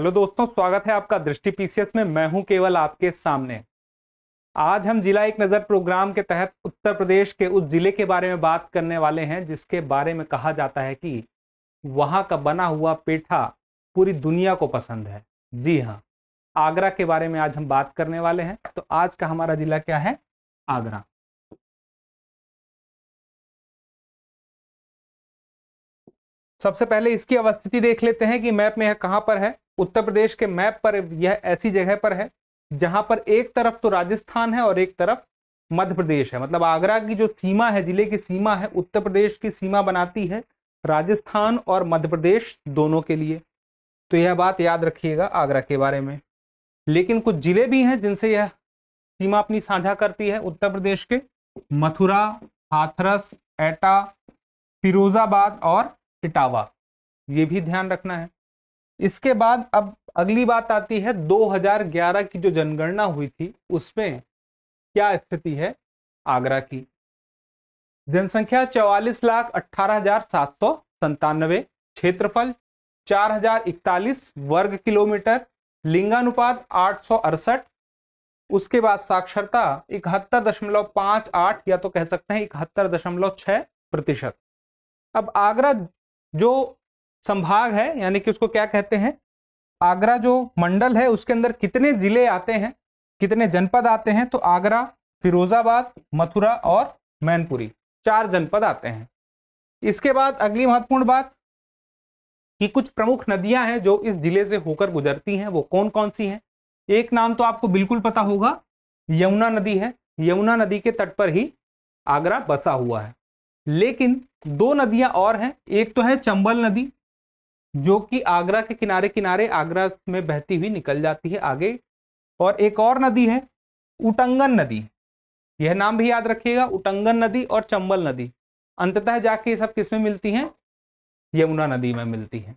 hello दोस्तों स्वागत है आपका दृष्टि पीसीएस में मैं हूं केवल आपके सामने आज हम जिला एक नज़र प्रोग्राम के तहत उत्तर प्रदेश के उस जिले के बारे में बात करने वाले हैं जिसके बारे में कहा जाता है कि वहां का बना हुआ पेठा पूरी दुनिया को पसंद है जी हाँ आगरा के बारे में आज हम बात करने वाले हैं तो आज का हमारा जिला क्या है आगरा सबसे पहले इसकी अवस्थिति देख लेते हैं कि मैप में है कहाँ पर है उत्तर प्रदेश के मैप पर यह ऐसी जगह पर है जहां पर एक तरफ तो राजस्थान है और एक तरफ मध्य प्रदेश है मतलब आगरा की जो सीमा है जिले की सीमा है उत्तर प्रदेश की सीमा बनाती है राजस्थान और मध्य प्रदेश दोनों के लिए तो यह बात याद रखिएगा आगरा के बारे में लेकिन कुछ जिले भी हैं जिनसे यह सीमा अपनी साझा करती है उत्तर प्रदेश के मथुरा हाथरस एटा फिरोजाबाद और इटावा ये भी ध्यान रखना है इसके बाद अब अगली बात आती है 2011 की जो जनगणना हुई थी उसमें क्या स्थिति है आगरा की जनसंख्या चौवालीस लाख अट्ठारह हजार सात सौ संतानवे क्षेत्रफल चार हजार इकतालीस वर्ग किलोमीटर लिंगानुपात आठ सौ अड़सठ उसके बाद साक्षरता इकहत्तर दशमलव पांच आठ या तो कह सकते हैं इकहत्तर दशमलव छह प्रतिशत अब आगरा जो संभाग है यानी कि उसको क्या कहते हैं आगरा जो मंडल है उसके अंदर कितने जिले आते हैं कितने जनपद आते हैं तो आगरा फिरोजाबाद मथुरा और मैनपुरी चार जनपद आते हैं इसके बाद अगली महत्वपूर्ण बात कि कुछ प्रमुख नदियां हैं जो इस जिले से होकर गुजरती हैं वो कौन कौन सी हैं एक नाम तो आपको बिल्कुल पता होगा यमुना नदी है यमुना नदी के तट पर ही आगरा बसा हुआ है लेकिन दो नदियां और हैं एक तो है चंबल नदी जो कि आगरा के किनारे किनारे आगरा में बहती हुई निकल जाती है आगे और एक और नदी है उटंगन नदी यह नाम भी याद रखिएगा उटंगन नदी और चंबल नदी अंततः जाके ये सब किस में मिलती हैं यमुना नदी में मिलती हैं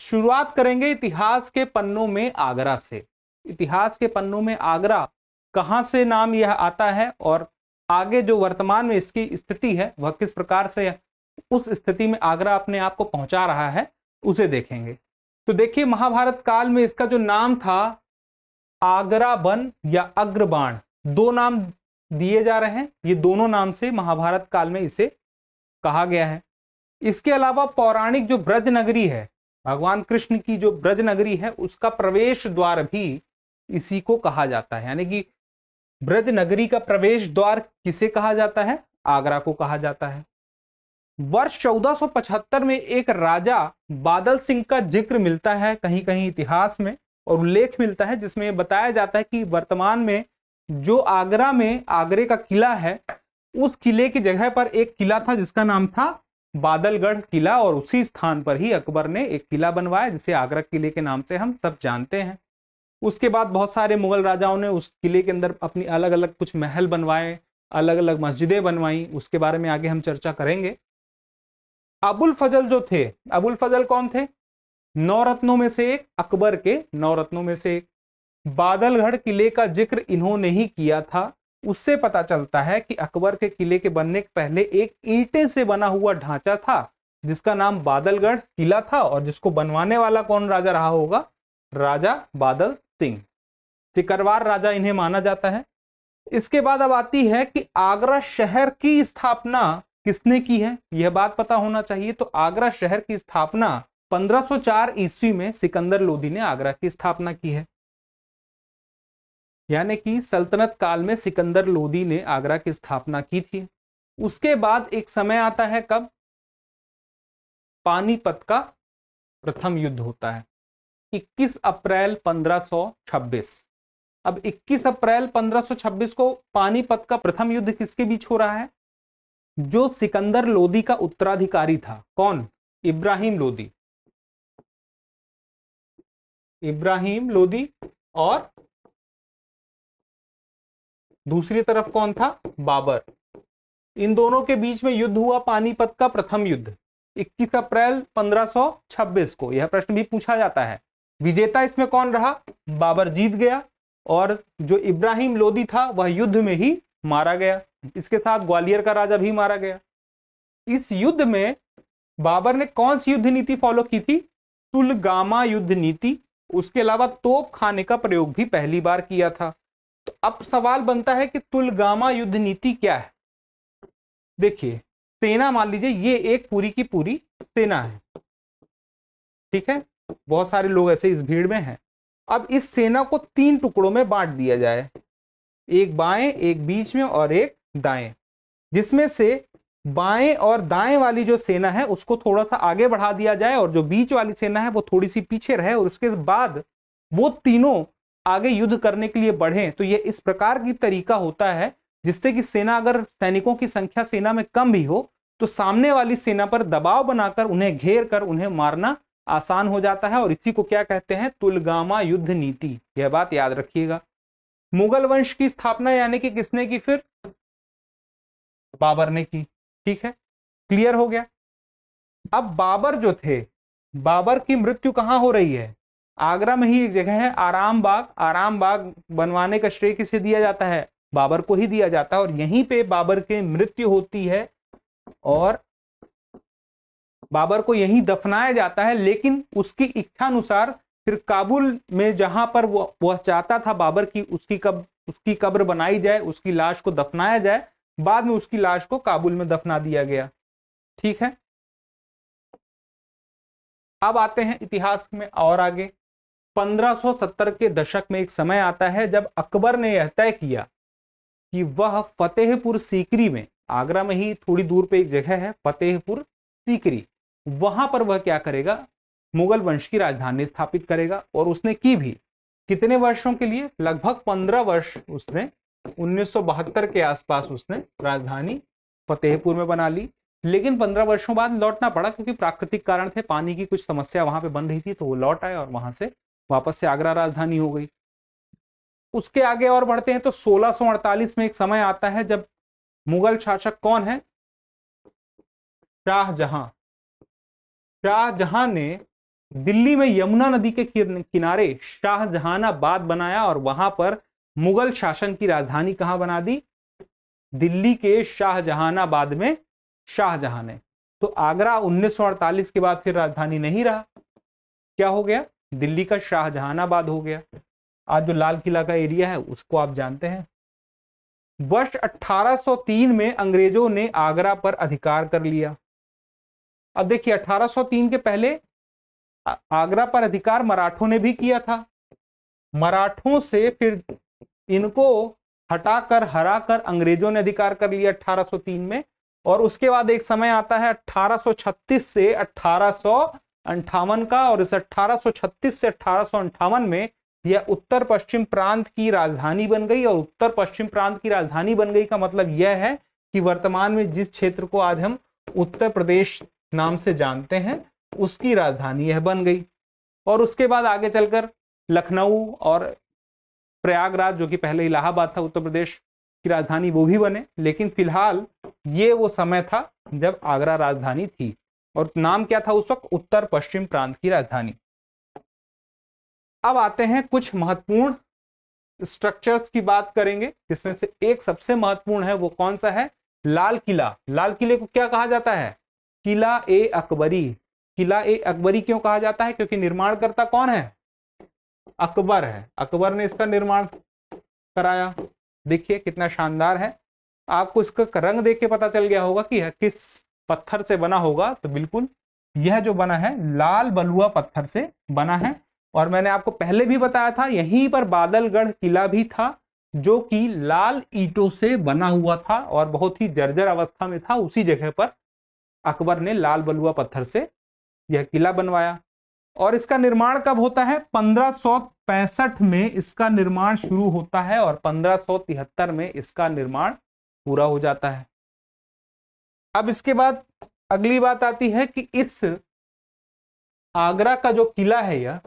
शुरुआत करेंगे इतिहास के पन्नों में आगरा से इतिहास के पन्नों में आगरा कहाँ से नाम यह आता है और आगे जो वर्तमान में इसकी स्थिति है वह किस प्रकार से उस स्थिति में आगरा अपने आप को पहुंचा रहा है उसे देखेंगे तो देखिए महाभारत काल में इसका जो नाम था आगरा बन या अग्रबाण दो नाम दिए जा रहे हैं ये दोनों नाम से महाभारत काल में इसे कहा गया है इसके अलावा पौराणिक जो ब्रज नगरी है भगवान कृष्ण की जो ब्रज नगरी है उसका प्रवेश द्वार भी इसी को कहा जाता है यानी कि ब्रज नगरी का प्रवेश द्वार किसे कहा जाता है आगरा को कहा जाता है वर्ष 1475 में एक राजा बादल सिंह का जिक्र मिलता है कहीं कहीं इतिहास में और उल्लेख मिलता है जिसमें बताया जाता है कि वर्तमान में जो आगरा में आगरे का किला है उस किले की जगह पर एक किला था जिसका नाम था बादलगढ़ किला और उसी स्थान पर ही अकबर ने एक किला बनवाया जिसे आगरा किले के नाम से हम सब जानते हैं उसके बाद बहुत सारे मुगल राजाओं ने उस किले के अंदर अपनी अलग अलग कुछ महल बनवाए अलग अलग मस्जिदें बनवाई उसके बारे में आगे हम चर्चा करेंगे अबुल फजल जो थे अबुल फजल कौन थे नौ रत्नों में से एक अकबर के नौ रत्नों में से एक बादलगढ़ किले का जिक्र इन्होंने ही किया था उससे पता चलता है कि अकबर के किले के बनने के पहले एक ईटे से बना हुआ ढांचा था जिसका नाम बादलगढ़ किला था और जिसको बनवाने वाला कौन राजा रहा होगा राजा बादल सिंह सिकरवार राजा इन्हें माना जाता है इसके बाद अब आती है कि आगरा शहर की स्थापना किसने की है यह बात पता होना चाहिए तो आगरा शहर की स्थापना 1504 ईस्वी में सिकंदर लोधी ने आगरा की स्थापना की है यानी कि सल्तनत काल में सिकंदर लोधी ने आगरा की स्थापना की थी उसके बाद एक समय आता है कब पानीपत का प्रथम युद्ध होता है 21 अप्रैल 1526 अब 21 अप्रैल 1526 को पानीपत का प्रथम युद्ध किसके बीच हो रहा है जो सिकंदर लोदी का उत्तराधिकारी था कौन इब्राहिम लोदी इब्राहिम लोदी और दूसरी तरफ कौन था बाबर इन दोनों के बीच में युद्ध हुआ पानीपत का प्रथम युद्ध 21 अप्रैल 1526 को यह प्रश्न भी पूछा जाता है विजेता इसमें कौन रहा बाबर जीत गया और जो इब्राहिम लोदी था वह युद्ध में ही मारा गया इसके साथ ग्वालियर का राजा भी मारा गया इस युद्ध में बाबर ने कौन सी युद्ध नीति फॉलो की थी तुलगामा युद्ध नीति उसके अलावा तोप खाने का प्रयोग भी पहली बार किया था तो अब सवाल बनता है कि तुलगामा युद्ध नीति क्या है देखिए सेना मान लीजिए ये एक पूरी की पूरी सेना है ठीक है बहुत सारे लोग ऐसे इस भीड़ में हैं अब इस सेना को तीन टुकड़ों में बांट दिया जाए एक बाएं एक बीच में और एक दाएं जिसमें से बाएं और दाएं वाली जो सेना है उसको थोड़ा सा आगे बढ़ा दिया जाए और जो बीच वाली सेना है वो थोड़ी सी पीछे रहे और उसके बाद वो तीनों आगे युद्ध करने के लिए बढ़े तो ये इस प्रकार की तरीका होता है जिससे कि सेना अगर सैनिकों की संख्या सेना में कम भी हो तो सामने वाली सेना पर दबाव बनाकर उन्हें घेर कर उन्हें मारना आसान हो जाता है और इसी को क्या कहते हैं तुलगामा युद्ध नीति यह बात याद रखिएगा मुगल वंश की स्थापना यानी कि किसने की फिर बाबर ने की ठीक है क्लियर हो गया अब बाबर जो थे बाबर की मृत्यु कहाँ हो रही है आगरा में ही एक जगह है आराम बाग आराम बाग बनवाने का श्रेय किसे दिया जाता है बाबर को ही दिया जाता है और यहीं पे बाबर की मृत्यु होती है और बाबर को यहीं दफनाया जाता है लेकिन उसकी इच्छा अनुसार फिर काबुल में जहां पर वह चाहता था बाबर की उसकी कब उसकी कब्र बनाई जाए उसकी लाश को दफनाया जाए बाद में उसकी लाश को काबुल में दफना दिया गया ठीक है अब आते हैं इतिहास में और आगे 1570 के दशक में एक समय आता है जब अकबर ने यह तय किया कि वह फतेहपुर सीकरी में आगरा में ही थोड़ी दूर पे एक जगह है फतेहपुर सीकरी वहां पर वह क्या करेगा मुगल वंश की राजधानी स्थापित करेगा और उसने की भी कितने वर्षों के लिए लगभग पंद्रह वर्ष उसने 1972 के आसपास उसने राजधानी फतेहपुर में बना ली लेकिन 15 वर्षों बाद लौटना पड़ा क्योंकि प्राकृतिक कारण थे पानी की कुछ समस्या वहां पे बन रही थी तो वो लौट आए और वहां से वापस से आगरा राजधानी हो गई उसके आगे और बढ़ते हैं तो सोलह में एक समय आता है जब मुगल शासक कौन है शाहजहां शाहजहां ने दिल्ली में यमुना नदी के किनारे शाहजहानाबाद बनाया और वहां पर मुगल शासन की राजधानी कहां बना दी दिल्ली के शाहजहानाबाद में शाहजहां ने तो आगरा 1948 के बाद फिर राजधानी नहीं रहा क्या हो गया दिल्ली का शाहजहानाबाद हो गया आज जो लाल किला का एरिया है उसको आप जानते हैं वर्ष 1803 में अंग्रेजों ने आगरा पर अधिकार कर लिया अब देखिए 1803 के पहले आगरा पर अधिकार मराठों ने भी किया था मराठों से फिर इनको हटाकर हराकर अंग्रेजों ने अधिकार कर लिया 1803 में और उसके बाद एक समय आता है 1836 से अठारह का और इस 1836 से अठारह में यह उत्तर पश्चिम प्रांत की राजधानी बन गई और उत्तर पश्चिम प्रांत की राजधानी बन गई का मतलब यह है कि वर्तमान में जिस क्षेत्र को आज हम उत्तर प्रदेश नाम से जानते हैं उसकी राजधानी यह बन गई और उसके बाद आगे चलकर लखनऊ और प्रयागराज जो कि पहले इलाहाबाद था उत्तर प्रदेश की राजधानी वो भी बने लेकिन फिलहाल ये वो समय था जब आगरा राजधानी थी और नाम क्या था उस वक्त उत्तर पश्चिम प्रांत की राजधानी अब आते हैं कुछ महत्वपूर्ण स्ट्रक्चर्स की बात करेंगे जिसमें से एक सबसे महत्वपूर्ण है वो कौन सा है लाल किला लाल किले को क्या कहा जाता है किला ए अकबरी किला ए अकबरी क्यों कहा जाता है क्योंकि निर्माणकर्ता कौन है अकबर है अकबर ने इसका निर्माण कराया देखिए कितना शानदार है आपको इसका रंग देख के पता चल गया होगा कि यह किस पत्थर से बना होगा तो बिल्कुल यह जो बना है लाल बलुआ पत्थर से बना है और मैंने आपको पहले भी बताया था यहीं पर बादलगढ़ किला भी था जो कि लाल ईटों से बना हुआ था और बहुत ही जर्जर अवस्था में था उसी जगह पर अकबर ने लाल बलुआ पत्थर से यह किला बनवाया और इसका निर्माण कब होता है पंद्रह में इसका निर्माण शुरू होता है और पंद्रह में इसका निर्माण पूरा हो जाता है अब इसके बाद अगली बात आती है कि इस आगरा का जो किला है यह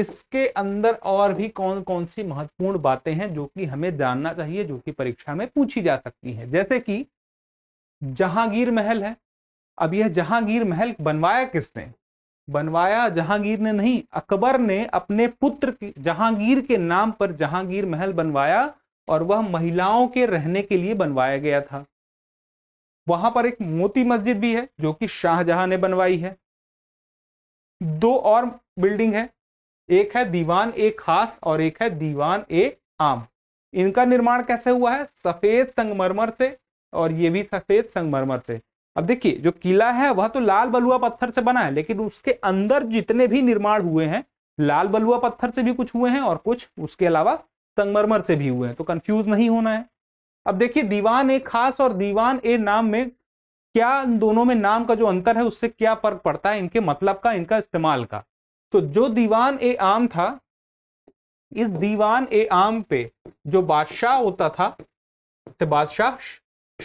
इसके अंदर और भी कौन कौन सी महत्वपूर्ण बातें हैं जो कि हमें जानना चाहिए जो कि परीक्षा में पूछी जा सकती हैं जैसे कि जहांगीर महल है अब यह जहांगीर महल बनवाया किसने बनवाया जहांगीर ने नहीं अकबर ने अपने पुत्र जहांगीर के नाम पर जहांगीर महल बनवाया और वह महिलाओं के रहने के लिए बनवाया गया था वहां पर एक मोती मस्जिद भी है जो कि शाहजहां ने बनवाई है दो और बिल्डिंग है एक है दीवान ए खास और एक है दीवान ए आम इनका निर्माण कैसे हुआ है सफेद संगमरमर से और ये भी सफेद संगमरमर से अब देखिए जो किला है वह तो लाल बलुआ पत्थर से बना है लेकिन उसके अंदर जितने भी निर्माण हुए हैं लाल बलुआ पत्थर से भी कुछ हुए हैं और कुछ उसके अलावा संगमरमर से भी हुए हैं तो कंफ्यूज नहीं होना है अब देखिए दीवान ए खास और दीवान ए नाम में क्या दोनों में नाम का जो अंतर है उससे क्या फर्क पड़ता है इनके मतलब का इनका इस्तेमाल का तो जो दीवान ए आम था इस दीवान ए आम पे जो बादशाह होता था बादशाह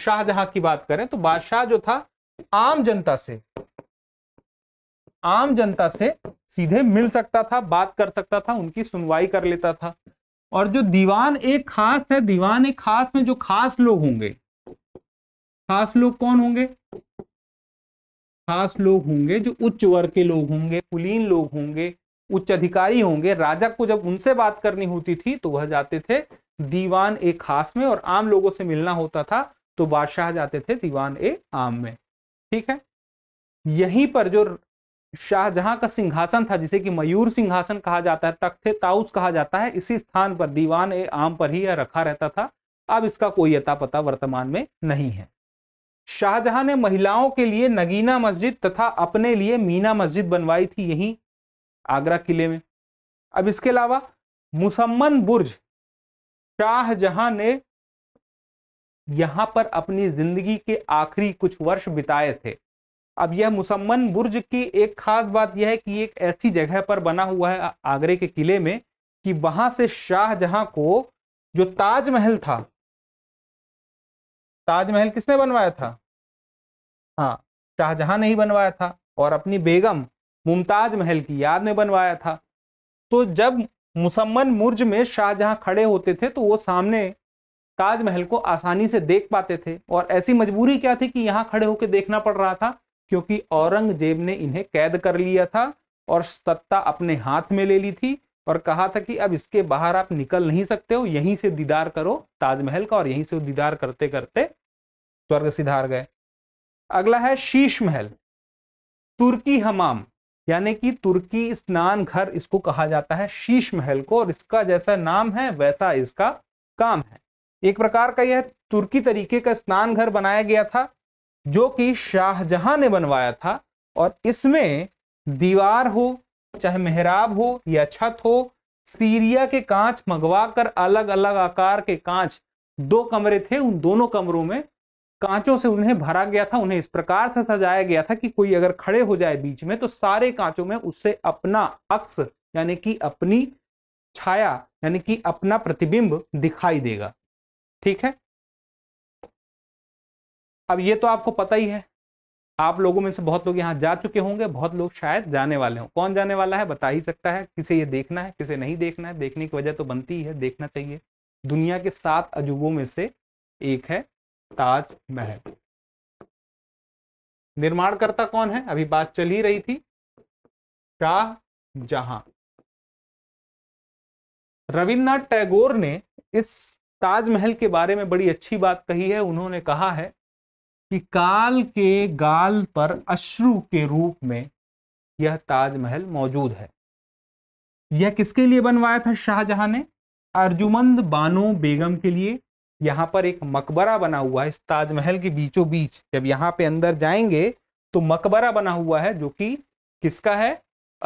शाहजहां की बात करें तो बादशाह जो था आम जनता से आम जनता से सीधे मिल सकता था बात कर सकता था उनकी सुनवाई कर लेता था और जो दीवान एक खास है दीवान एक खास में जो खास लोग होंगे खास लोग कौन होंगे खास लोग होंगे जो उच्च वर्ग के लोग होंगे कुलीन लोग होंगे उच्च अधिकारी होंगे राजा को जब उनसे बात करनी होती थी तो वह जाते थे दीवान एक खास में और आम लोगों से मिलना होता था तो बादशाह जाते थे दीवान ए आम में ठीक है यहीं पर जो शाहजहां का सिंहासन था जिसे कि मयूर सिंहासन कहा जाता है तख्ते ताउस कहा जाता है इसी स्थान पर दीवान ए आम पर ही यह रखा रहता था अब इसका कोई अता पता वर्तमान में नहीं है शाहजहां ने महिलाओं के लिए नगीना मस्जिद तथा अपने लिए मीना मस्जिद बनवाई थी यहीं आगरा किले में अब इसके अलावा मुसम्मन बुर्ज शाहजहां ने यहाँ पर अपनी जिंदगी के आखिरी कुछ वर्ष बिताए थे अब यह मुसम्मन बुर्ज की एक खास बात यह है कि एक ऐसी जगह पर बना हुआ है आगरे के किले में कि वहां से शाहजहां को जो ताजमहल था ताजमहल किसने बनवाया था हाँ शाहजहां ने ही बनवाया था और अपनी बेगम मुमताज महल की याद में बनवाया था तो जब मुसम्मन मुर्ज में शाहजहां खड़े होते थे तो वो सामने ताजमहल को आसानी से देख पाते थे और ऐसी मजबूरी क्या थी कि यहाँ खड़े होकर देखना पड़ रहा था क्योंकि औरंगजेब ने इन्हें कैद कर लिया था और सत्ता अपने हाथ में ले ली थी और कहा था कि अब इसके बाहर आप निकल नहीं सकते हो यहीं से दीदार करो ताजमहल का और यहीं से दीदार करते करते स्वर्ग सिधार गए अगला है शीश महल तुर्की हमाम यानी कि तुर्की स्नान घर इसको कहा जाता है शीश महल को और इसका जैसा नाम है वैसा इसका काम है एक प्रकार का यह तुर्की तरीके का स्नान घर बनाया गया था जो कि शाहजहां ने बनवाया था और इसमें दीवार हो चाहे मेहराब हो या छत हो सीरिया के कांच मंगवा कर अलग अलग आकार के कांच दो कमरे थे उन दोनों कमरों में कांचों से उन्हें भरा गया था उन्हें इस प्रकार से सजाया गया था कि कोई अगर खड़े हो जाए बीच में तो सारे कांचों में उससे अपना अक्स यानी कि अपनी छाया यानी कि अपना प्रतिबिंब दिखाई देगा ठीक है अब ये तो आपको पता ही है आप लोगों में से बहुत लोग यहां जा चुके होंगे बहुत लोग शायद जाने वाले हों कौन जाने वाला है बता ही सकता है किसे ये देखना है किसे नहीं देखना है देखने की वजह तो बनती ही है देखना चाहिए दुनिया के सात अजूबों में से एक है ताजमहल निर्माणकर्ता कौन है अभी बात चल ही रही थी शाह रविन्द्रनाथ टैगोर ने इस ताजमहल के बारे में बड़ी अच्छी बात कही है उन्होंने कहा है कि काल के गाल पर अश्रु के रूप में यह ताजमहल मौजूद है यह किसके लिए बनवाया था शाहजहां ने अर्जुमंद बानो बेगम के लिए यहां पर एक मकबरा बना हुआ है इस ताजमहल के बीचों बीच जब यहां पे अंदर जाएंगे तो मकबरा बना हुआ है जो कि किसका है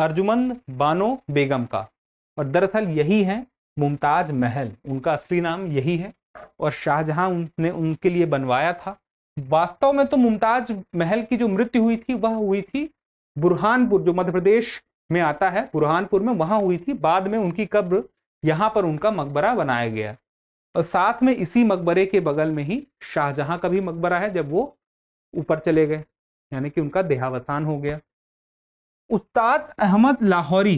अर्जुमंद बानो बेगम का और दरअसल यही है मुमताज महल उनका असली नाम यही है और शाहजहां ने उनके लिए बनवाया था वास्तव में तो मुमताज महल की जो मृत्यु हुई थी वह हुई थी बुरहानपुर जो मध्य प्रदेश में आता है बुरहानपुर में वहां हुई थी बाद में उनकी कब्र यहाँ पर उनका मकबरा बनाया गया और साथ में इसी मकबरे के बगल में ही शाहजहां का भी मकबरा है जब वो ऊपर चले गए यानी कि उनका देहावसान हो गया उस्ताद अहमद लाहौरी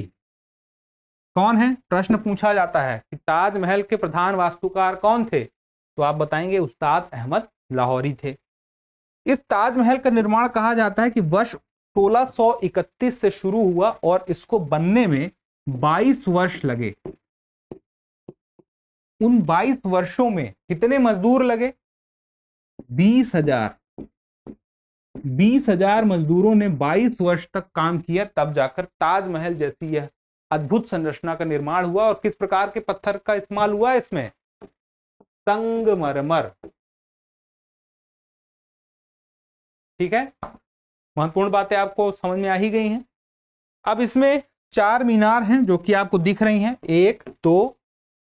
कौन है प्रश्न पूछा जाता है कि ताजमहल के प्रधान वास्तुकार कौन थे तो आप बताएंगे उस्ताद अहमद लाहौरी थे इस ताजमहल का निर्माण कहा जाता है कि वर्ष 1631 से शुरू हुआ और इसको बनने में 22 वर्ष लगे उन 22 वर्षों में कितने मजदूर लगे बीस हजार बीस हजार मजदूरों ने 22 वर्ष तक काम किया तब जाकर ताजमहल जैसी यह अद्भुत संरचना का निर्माण हुआ और किस प्रकार के पत्थर का इस्तेमाल हुआ इसमें संगमरमर ठीक है महत्वपूर्ण बातें आपको समझ में आ ही गई हैं अब इसमें चार मीनार हैं जो कि आपको दिख रही हैं एक दो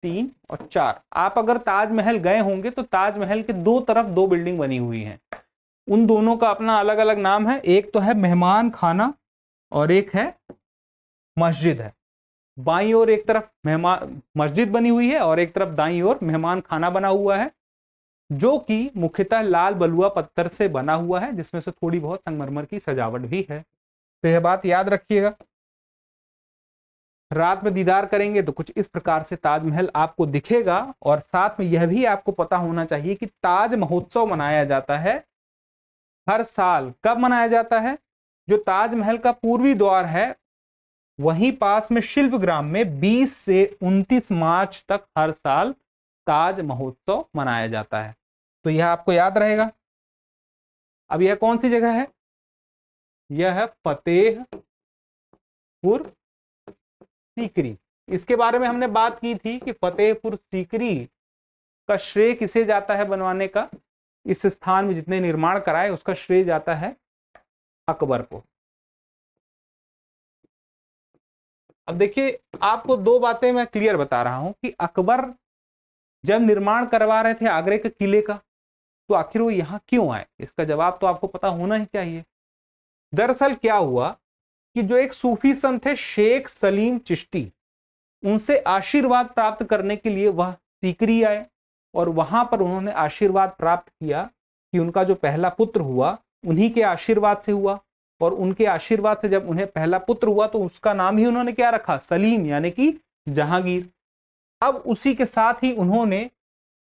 तीन और चार आप अगर ताजमहल गए होंगे तो ताजमहल के दो तरफ दो बिल्डिंग बनी हुई हैं उन दोनों का अपना अलग अलग नाम है एक तो है मेहमान खाना और एक है मस्जिद है बाई और एक तरफ मेहमान मस्जिद बनी हुई है और एक तरफ दाई और मेहमान खाना बना हुआ है जो कि मुख्यतः लाल बलुआ पत्थर से बना हुआ है जिसमें से थोड़ी बहुत संगमरमर की सजावट भी है तो यह बात याद रखिएगा रात में दीदार करेंगे तो कुछ इस प्रकार से ताजमहल आपको दिखेगा और साथ में यह भी आपको पता होना चाहिए कि ताज महोत्सव मनाया जाता है हर साल कब मनाया जाता है जो ताजमहल का पूर्वी द्वार है वहीं पास में शिल्पग्राम में 20 से 29 मार्च तक हर साल ताज महोत्सव मनाया जाता है तो यह आपको याद रहेगा अब यह कौन सी जगह है यह है फतेहपुर सीकरी इसके बारे में हमने बात की थी कि फतेहपुर सीकरी का श्रेय किसे जाता है बनवाने का इस स्थान में जितने निर्माण कराए उसका श्रेय जाता है अकबर को अब देखिए आपको दो बातें मैं क्लियर बता रहा हूं कि अकबर जब निर्माण करवा रहे थे आगरे के किले का तो आखिर वो यहाँ क्यों आए इसका जवाब तो आपको पता होना ही चाहिए दरअसल क्या हुआ कि जो एक सूफी संत थे शेख सलीम चिश्ती उनसे आशीर्वाद प्राप्त करने के लिए वह सीकरी आए और वहां पर उन्होंने आशीर्वाद प्राप्त किया कि उनका जो पहला पुत्र हुआ उन्हीं के आशीर्वाद से हुआ और उनके आशीर्वाद से जब उन्हें पहला पुत्र हुआ तो उसका नाम ही उन्होंने क्या रखा सलीम यानी कि जहांगीर अब उसी के साथ ही उन्होंने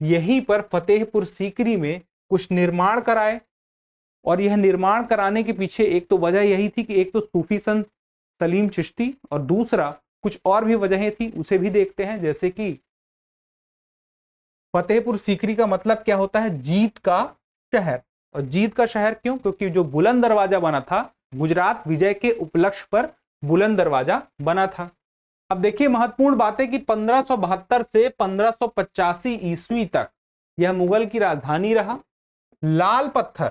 यहीं पर फतेहपुर सीकरी में कुछ निर्माण कराए और यह निर्माण कराने के पीछे एक तो वजह यही थी कि एक तो सूफी संत सलीम चिश्ती और दूसरा कुछ और भी वजहें थी उसे भी देखते हैं जैसे कि फतेहपुर सीकरी का मतलब क्या होता है जीत का शहर और जीत का शहर क्यों क्योंकि जो बुलंद दरवाजा बना था गुजरात विजय के उपलक्ष्य पर बुलंद दरवाजा बना था अब देखिए महत्वपूर्ण बात है कि पंद्रह से पंद्रह ईस्वी तक यह मुगल की राजधानी रहा लाल पत्थर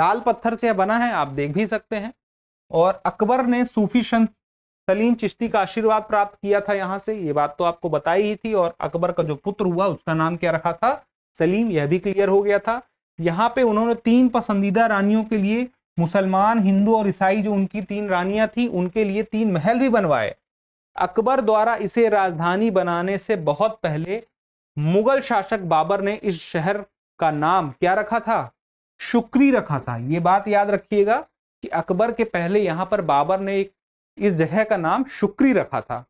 लाल पत्थर से यह बना है आप देख भी सकते हैं और अकबर ने सूफी संत सलीम चिश्ती का आशीर्वाद प्राप्त किया था यहां से ये बात तो आपको बताई ही थी और अकबर का जो पुत्र हुआ उसका नाम क्या रखा था सलीम यह भी क्लियर हो गया था यहाँ पे उन्होंने तीन पसंदीदा रानियों के लिए मुसलमान हिंदू और ईसाई जो उनकी तीन रानियां थी उनके लिए तीन महल भी बनवाए अकबर द्वारा इसे राजधानी बनाने से बहुत पहले मुगल शासक बाबर ने इस शहर का नाम क्या रखा था शुक्री रखा था ये बात याद रखिएगा कि अकबर के पहले यहाँ पर बाबर ने एक इस जगह का नाम शुक्री रखा था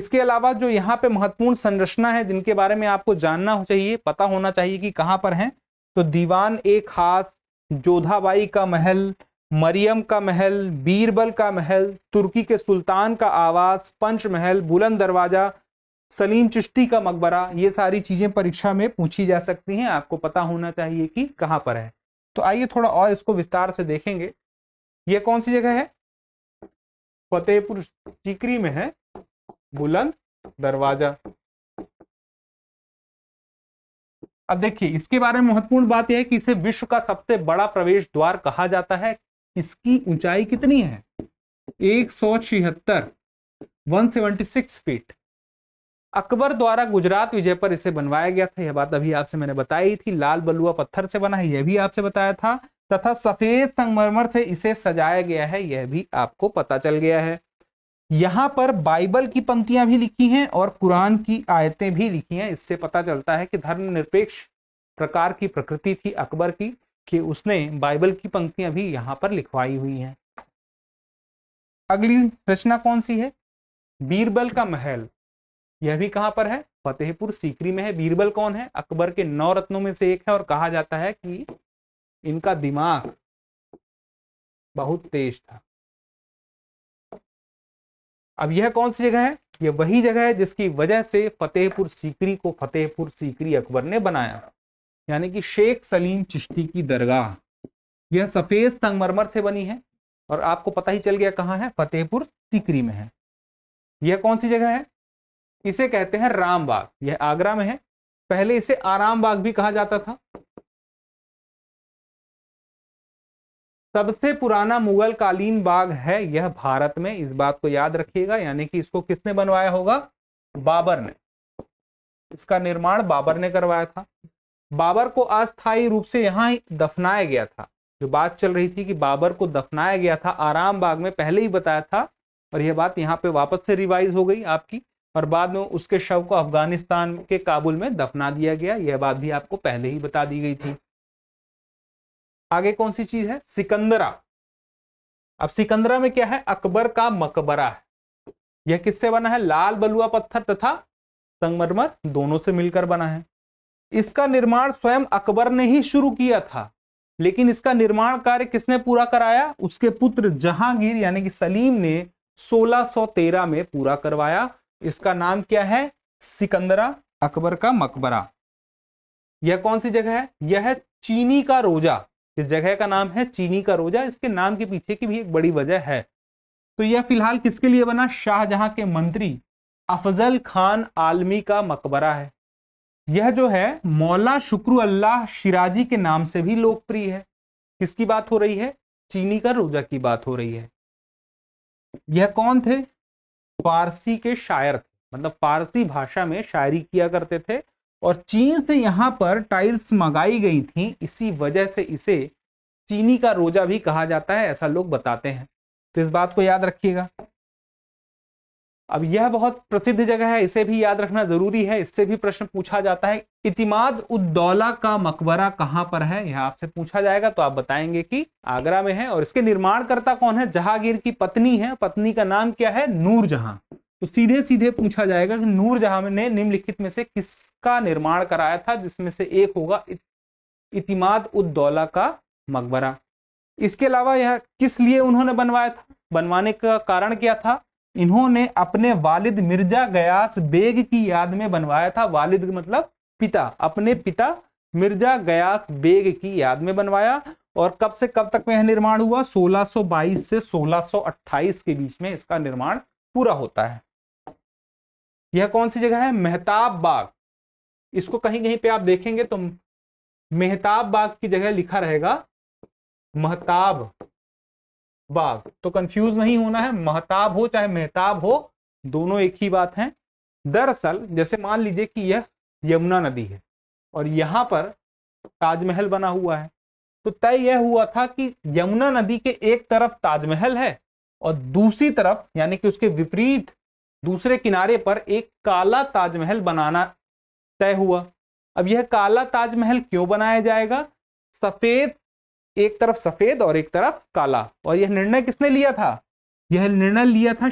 इसके अलावा जो यहाँ पे महत्वपूर्ण संरचना है जिनके बारे में आपको जानना चाहिए पता होना चाहिए कि कहाँ पर हैं तो दीवान ए खास जोधाबाई का महल मरियम का महल बीरबल का महल तुर्की के सुल्तान का आवास पंच महल बुलंद दरवाज़ा सलीम चिश्ती का मकबरा ये सारी चीज़ें परीक्षा में पूछी जा सकती हैं आपको पता होना चाहिए कि कहाँ पर है तो आइए थोड़ा और इसको विस्तार से देखेंगे ये कौन सी जगह है फतेहपुर सीकरी में है बुलंद दरवाज़ा अब देखिए इसके बारे में महत्वपूर्ण बात यह है कि इसे विश्व का सबसे बड़ा प्रवेश द्वार कहा जाता है इसकी ऊंचाई कितनी है एक सौ छिहत्तर one seventy six feet Akbar द्वारा गुजरात विजय पर इसे बनवाया गया था यह बात अभी आपसे मैंने बताई थी लाल बलुआ पत्थर से बना है यह भी आपसे बताया था तथा सफेद संगमरमर से इसे सजाया गया है यह भी आपको पता चल गया है यहाँ पर बाइबल की पंक्तियां भी लिखी हैं और कुरान की आयतें भी लिखी हैं इससे पता चलता है कि धर्मनिरपेक्ष प्रकार की प्रकृति थी अकबर की कि उसने बाइबल की पंक्तियां भी यहाँ पर लिखवाई हुई हैं अगली रचना कौन सी है बीरबल का महल यह भी कहाँ पर है फतेहपुर सीकरी में है बीरबल कौन है अकबर के नौ रत्नों में से एक है और कहा जाता है कि इनका दिमाग बहुत तेज था अब यह कौन सी जगह है ये वही जगह है जिसकी वजह से फतेहपुर सीकरी को फतेहपुर सीकरी अकबर ने बनाया यानी कि शेख सलीम चिश्ती की दरगाह यह सफेद संगमरमर से बनी है और आपको पता ही चल गया कहाँ है फतेहपुर सीकरी में है यह कौन सी जगह है इसे कहते हैं रामबाग यह आगरा में है पहले इसे आरामबाग भी कहा जाता था सबसे पुराना मुगल कालीन बाग है यह भारत में इस बात को याद रखिएगा यानी कि इसको किसने बनवाया होगा बाबर ने इसका निर्माण बाबर ने करवाया था बाबर को अस्थायी रूप से यहाँ ही दफनाया गया था जो बात चल रही थी कि बाबर को दफनाया गया था आराम बाग में पहले ही बताया था और यह बात यहाँ पे वापस से रिवाइज हो गई आपकी और बाद में उसके शव को अफगानिस्तान के काबुल में दफना दिया गया यह बात भी आपको पहले ही बता दी गई थी आगे कौन सी चीज है सिकंदरा अब सिकंदरा में क्या है अकबर का मकबरा है यह किससे बना है लाल बलुआ पत्थर तथा संगमरमर दोनों से मिलकर बना है इसका निर्माण स्वयं अकबर ने ही शुरू किया था लेकिन इसका निर्माण कार्य किसने पूरा कराया उसके पुत्र जहांगीर यानी कि सलीम ने 1613 में पूरा करवाया इसका नाम क्या है सिकंदरा अकबर का मकबरा यह कौन सी जगह है यह है चीनी का रोजा इस जगह का नाम है चीनी का रोजा इसके नाम के पीछे की भी एक बड़ी वजह है तो यह फिलहाल किसके लिए बना शाहजहां के मंत्री अफजल खान आलमी का मकबरा है यह जो है मौला शुक्र अल्लाह शिराजी के नाम से भी लोकप्रिय है किसकी बात हो रही है चीनी का रोजा की बात हो रही है यह कौन थे फारसी के शायर थे मतलब फारसी भाषा में शायरी किया करते थे और चीन से यहाँ पर टाइल्स मंगाई गई थी इसी वजह से इसे चीनी का रोजा भी कहा जाता है ऐसा लोग बताते हैं तो इस बात को याद रखिएगा अब यह बहुत प्रसिद्ध जगह है इसे भी याद रखना जरूरी है इससे भी प्रश्न पूछा जाता है इतिमाद उद्दौला का मकबरा कहां पर है यह आपसे पूछा जाएगा तो आप बताएंगे कि आगरा में है और इसके निर्माणकर्ता कौन है जहांगीर की पत्नी है पत्नी का नाम क्या है नूरजहां तो सीधे सीधे पूछा जाएगा कि नूर जहां ने निम्नलिखित में से किसका निर्माण कराया था जिसमें से एक होगा इतिमाद उद्दौला का मकबरा इसके अलावा यह किस लिए उन्होंने बनवाया था बनवाने का कारण क्या था इन्होंने अपने वालिद मिर्जा गयास बेग की याद में बनवाया था वालिद मतलब पिता अपने पिता मिर्जा गयास बेग की याद में बनवाया और कब से कब तक में यह निर्माण हुआ 1622 से 1628 के बीच में इसका निर्माण पूरा होता है यह कौन सी जगह है मेहताब बाग इसको कहीं कहीं पे आप देखेंगे तो मेहताब बाग की जगह लिखा रहेगा महताब बाग तो कंफ्यूज नहीं होना है महताब हो चाहे मेहताब हो दोनों एक ही बात है दरअसल जैसे मान लीजिए कि यह यमुना नदी है और यहाँ पर ताजमहल बना हुआ है तो तय यह हुआ था कि यमुना नदी के एक तरफ ताजमहल है और दूसरी तरफ यानी कि उसके विपरीत दूसरे किनारे पर एक काला ताजमहल बनाना तय हुआ अब यह काला ताजमहल क्यों बनाया जाएगा सफेद एक तरफ सफेद और एक तरफ काला और यह निर्णय किसने लिया था यह निर्णय लिया था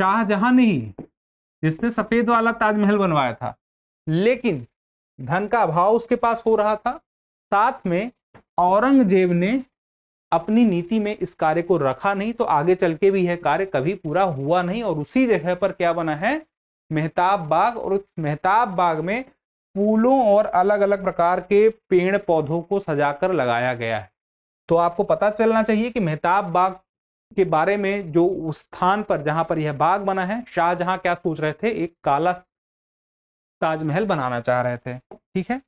शाहजहां ने ही जिसने सफेद वाला ताजमहल बनवाया था लेकिन धन का अभाव उसके पास हो रहा था साथ में औरंगजेब ने अपनी नीति में इस कार्य को रखा नहीं तो आगे चल के भी यह कार्य कभी पूरा हुआ नहीं और उसी जगह पर क्या बना है मेहताब बाग और उस मेहताब बाग में फूलों और अलग अलग प्रकार के पेड़ पौधों को सजाकर लगाया गया है तो आपको पता चलना चाहिए कि मेहताब बाग के बारे में जो उस स्थान पर जहां पर यह बाग बना है शाहजहां क्या सोच रहे थे एक काला ताजमहल बनाना चाह रहे थे ठीक है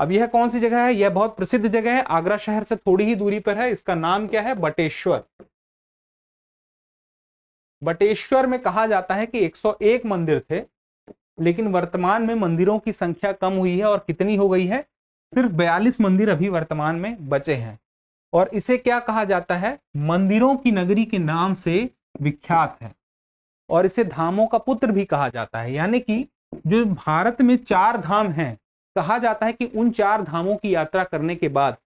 अब यह कौन सी जगह है यह बहुत प्रसिद्ध जगह है आगरा शहर से थोड़ी ही दूरी पर है इसका नाम क्या है बटेश्वर बटेश्वर में कहा जाता है कि 101 मंदिर थे लेकिन वर्तमान में मंदिरों की संख्या कम हुई है और कितनी हो गई है सिर्फ 42 मंदिर अभी वर्तमान में बचे हैं और इसे क्या कहा जाता है मंदिरों की नगरी के नाम से विख्यात है और इसे धामों का पुत्र भी कहा जाता है यानी कि जो भारत में चार धाम हैं कहा जाता है कि उन चार धामों की यात्रा करने के बाद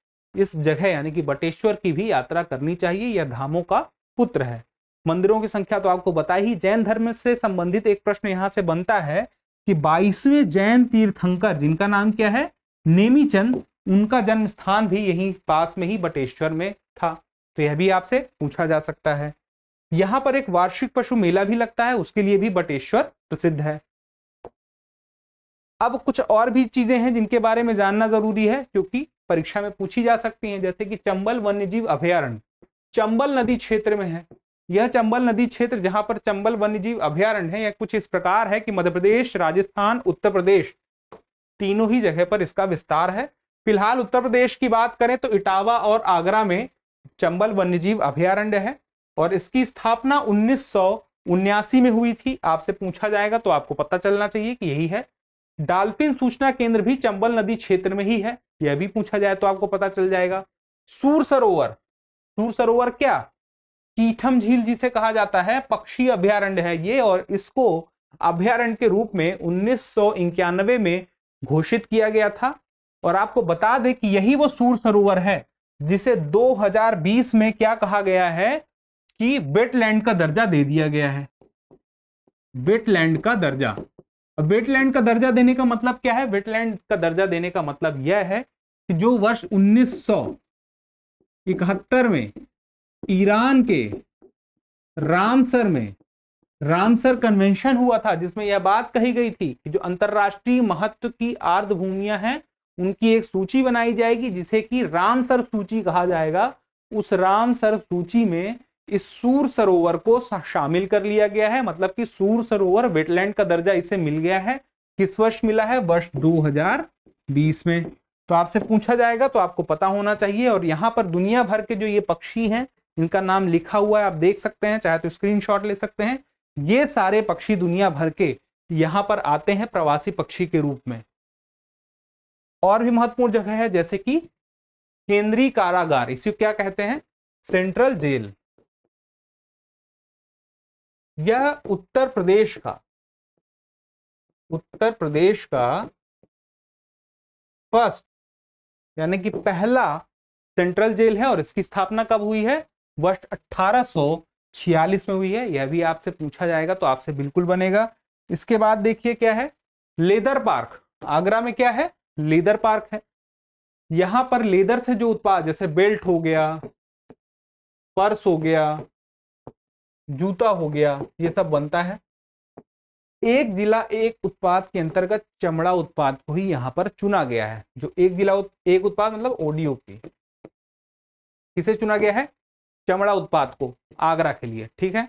इस जगह यानी कि बटेश्वर की भी यात्रा करनी चाहिए यह धामों का पुत्र है मंदिरों की संख्या तो आपको बता ही जैन धर्म से संबंधित एक प्रश्न यहाँ से बनता है कि बाईसवें जैन तीर्थंकर जिनका नाम क्या है नेमीचंद उनका जन्म स्थान भी यही पास में ही बटेश्वर में था तो यह भी आपसे पूछा जा सकता है यहाँ पर एक वार्षिक पशु मेला भी लगता है उसके लिए भी बटेश्वर प्रसिद्ध है अब कुछ और भी चीजें हैं जिनके बारे में जानना जरूरी है क्योंकि परीक्षा में पूछी जा सकती हैं जैसे कि चंबल वन्यजीव अभ्यारण्य चंबल नदी क्षेत्र में है यह चंबल नदी क्षेत्र जहां पर चंबल वन्यजीव अभ्यारण्य है यह कुछ इस प्रकार है कि मध्य प्रदेश राजस्थान उत्तर प्रदेश तीनों ही जगह पर इसका विस्तार है फिलहाल उत्तर प्रदेश की बात करें तो इटावा और आगरा में चंबल वन्यजीव अभ्यारण्य है और इसकी स्थापना उन्नीस में हुई थी आपसे पूछा जाएगा तो आपको पता चलना चाहिए कि यही है डाल्फिन सूचना केंद्र भी चंबल नदी क्षेत्र में ही है यह भी पूछा जाए तो आपको पता चल जाएगा सूर सरोवर सूर सरोवर क्या कीठम झील जिसे कहा जाता है पक्षी अभ्यारण्य है ये और इसको अभ्यारण्य के रूप में उन्नीस में घोषित किया गया था और आपको बता दें कि यही वो सूर सरोवर है जिसे 2020 में क्या कहा गया है कि बेटलैंड का दर्जा दे दिया गया है बेटलैंड का दर्जा अब वेटलैंड का दर्जा देने का मतलब क्या है वेटलैंड का दर्जा देने का मतलब यह है कि जो वर्ष उन्नीस इकहत्तर में ईरान के रामसर में रामसर कन्वेंशन हुआ था जिसमें यह बात कही गई थी कि जो अंतरराष्ट्रीय महत्व की आर्द भूमिया है उनकी एक सूची बनाई जाएगी जिसे कि रामसर सूची कहा जाएगा उस रामसर सूची में इस सूर सरोवर को शामिल कर लिया गया है मतलब कि सूर सरोवर वेटलैंड का दर्जा इसे मिल गया है किस वर्ष मिला है वर्ष 2020 में तो आपसे पूछा जाएगा तो आपको पता होना चाहिए और यहाँ पर दुनिया भर के जो ये पक्षी हैं इनका नाम लिखा हुआ है आप देख सकते हैं चाहे तो स्क्रीनशॉट ले सकते हैं ये सारे पक्षी दुनिया भर के यहाँ पर आते हैं प्रवासी पक्षी के रूप में और भी महत्वपूर्ण जगह है जैसे कि केंद्रीय कारागार इसे क्या कहते हैं सेंट्रल जेल यह उत्तर प्रदेश का उत्तर प्रदेश का फर्स्ट यानी कि पहला सेंट्रल जेल है और इसकी स्थापना कब हुई है वर्ष 1846 में हुई है यह भी आपसे पूछा जाएगा तो आपसे बिल्कुल बनेगा इसके बाद देखिए क्या है लेदर पार्क आगरा में क्या है लेदर पार्क है यहां पर लेदर से जो उत्पाद जैसे बेल्ट हो गया पर्स हो गया जूता हो गया ये सब बनता है एक जिला एक उत्पाद के अंतर्गत चमड़ा उत्पाद को ही यहां पर चुना गया है जो एक जिला उत, एक उत्पाद मतलब ओडीओपी किसे चुना गया है चमड़ा उत्पाद को आगरा के लिए ठीक है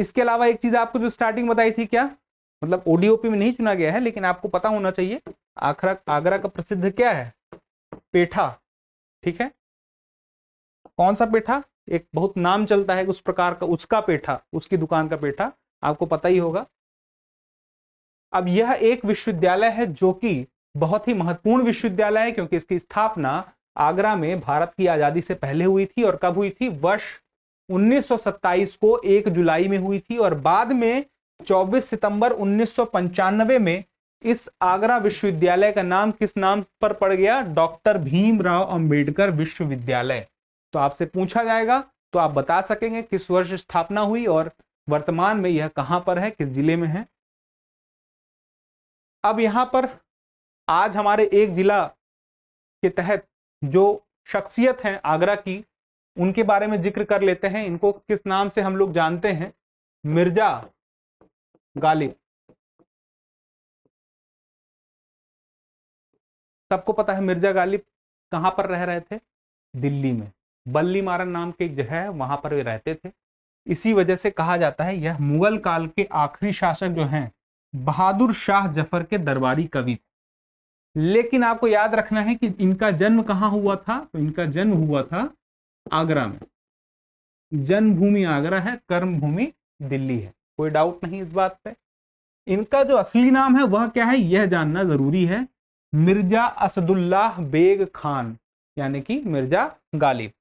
इसके अलावा एक चीज आपको जो स्टार्टिंग बताई थी क्या मतलब ओडीओपी में नहीं चुना गया है लेकिन आपको पता होना चाहिए आखरा आगरा का प्रसिद्ध क्या है पेठा ठीक है कौन सा पेठा एक बहुत नाम चलता है उस प्रकार का उसका पेठा उसकी दुकान का पेठा आपको पता ही होगा अब यह एक विश्वविद्यालय है जो कि बहुत ही महत्वपूर्ण विश्वविद्यालय है क्योंकि इसकी स्थापना आगरा में भारत की आजादी से पहले हुई थी और कब हुई थी वर्ष 1927 को 1 जुलाई में हुई थी और बाद में 24 सितंबर उन्नीस में इस आगरा विश्वविद्यालय का नाम किस नाम पर पड़ गया डॉक्टर भीमराव अंबेडकर विश्वविद्यालय तो आपसे पूछा जाएगा तो आप बता सकेंगे किस वर्ष स्थापना हुई और वर्तमान में यह कहां पर है किस जिले में है अब यहां पर आज हमारे एक जिला के तहत जो शख्सियत हैं आगरा की उनके बारे में जिक्र कर लेते हैं इनको किस नाम से हम लोग जानते हैं मिर्जा गालिब सबको पता है मिर्जा गालिब कहां पर रह रहे थे दिल्ली में बल्ली मारन नाम के जो जगह है वहां पर वे रहते थे इसी वजह से कहा जाता है यह मुगल काल के आखिरी शासक जो हैं बहादुर शाह जफर के दरबारी कवि थे लेकिन आपको याद रखना है कि इनका जन्म कहाँ हुआ था तो इनका जन्म हुआ था आगरा में जन्मभूमि आगरा है कर्मभूमि दिल्ली है कोई डाउट नहीं इस बात पे इनका जो असली नाम है वह क्या है यह जानना जरूरी है मिर्जा असदुल्लाह बेग खान यानी कि मिर्जा गालिब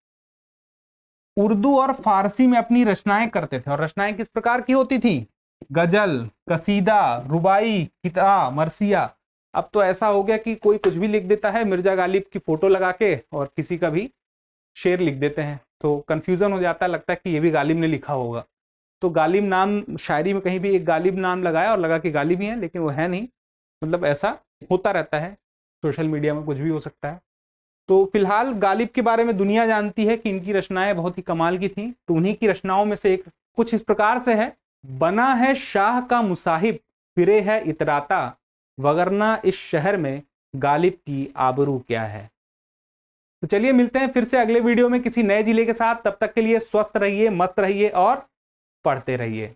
उर्दू और फारसी में अपनी रचनाएं करते थे और रचनाएं किस प्रकार की होती थी गजल कसीदा रुबाई किता मरसिया अब तो ऐसा हो गया कि कोई कुछ भी लिख देता है मिर्जा गालिब की फोटो लगा के और किसी का भी शेर लिख देते हैं तो कन्फ्यूजन हो जाता है लगता है कि ये भी गालिब ने लिखा होगा तो गालिब नाम शायरी में कहीं भी एक गालिब नाम लगाया और लगा कि गालिब ही है लेकिन वो है नहीं मतलब ऐसा होता रहता है सोशल मीडिया में कुछ भी हो सकता है तो फिलहाल गालिब के बारे में दुनिया जानती है कि इनकी रचनाएं बहुत ही कमाल की थी तो उन्हीं की रचनाओं में से एक कुछ इस प्रकार से है बना है शाह का मुसाहिब फिरे है इतराता वगरना इस शहर में गालिब की आबरू क्या है तो चलिए मिलते हैं फिर से अगले वीडियो में किसी नए जिले के साथ तब तक के लिए स्वस्थ रहिए मस्त रहिए और पढ़ते रहिए